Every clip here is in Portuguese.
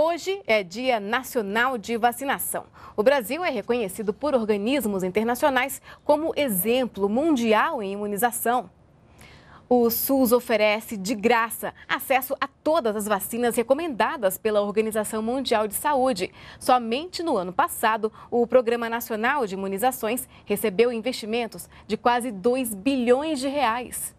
Hoje é Dia Nacional de Vacinação. O Brasil é reconhecido por organismos internacionais como exemplo mundial em imunização. O SUS oferece de graça acesso a todas as vacinas recomendadas pela Organização Mundial de Saúde. Somente no ano passado, o Programa Nacional de Imunizações recebeu investimentos de quase 2 bilhões de reais.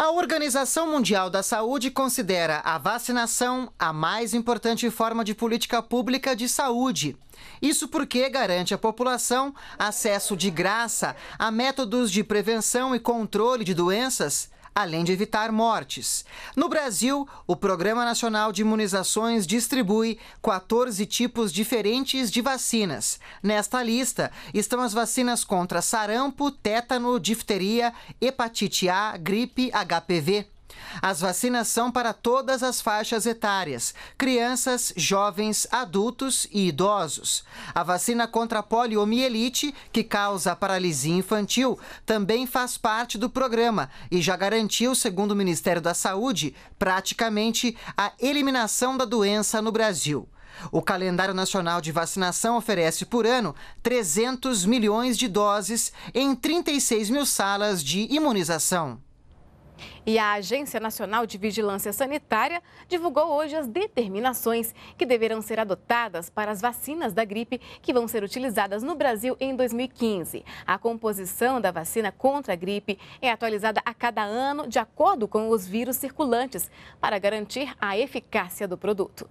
A Organização Mundial da Saúde considera a vacinação a mais importante forma de política pública de saúde. Isso porque garante à população acesso de graça a métodos de prevenção e controle de doenças além de evitar mortes. No Brasil, o Programa Nacional de Imunizações distribui 14 tipos diferentes de vacinas. Nesta lista estão as vacinas contra sarampo, tétano, difteria, hepatite A, gripe, HPV. As vacinas são para todas as faixas etárias: crianças, jovens, adultos e idosos. A vacina contra a poliomielite, que causa paralisia infantil, também faz parte do programa e já garantiu, segundo o Ministério da Saúde, praticamente a eliminação da doença no Brasil. O calendário nacional de vacinação oferece por ano 300 milhões de doses em 36 mil salas de imunização. E a Agência Nacional de Vigilância Sanitária divulgou hoje as determinações que deverão ser adotadas para as vacinas da gripe que vão ser utilizadas no Brasil em 2015. A composição da vacina contra a gripe é atualizada a cada ano de acordo com os vírus circulantes para garantir a eficácia do produto.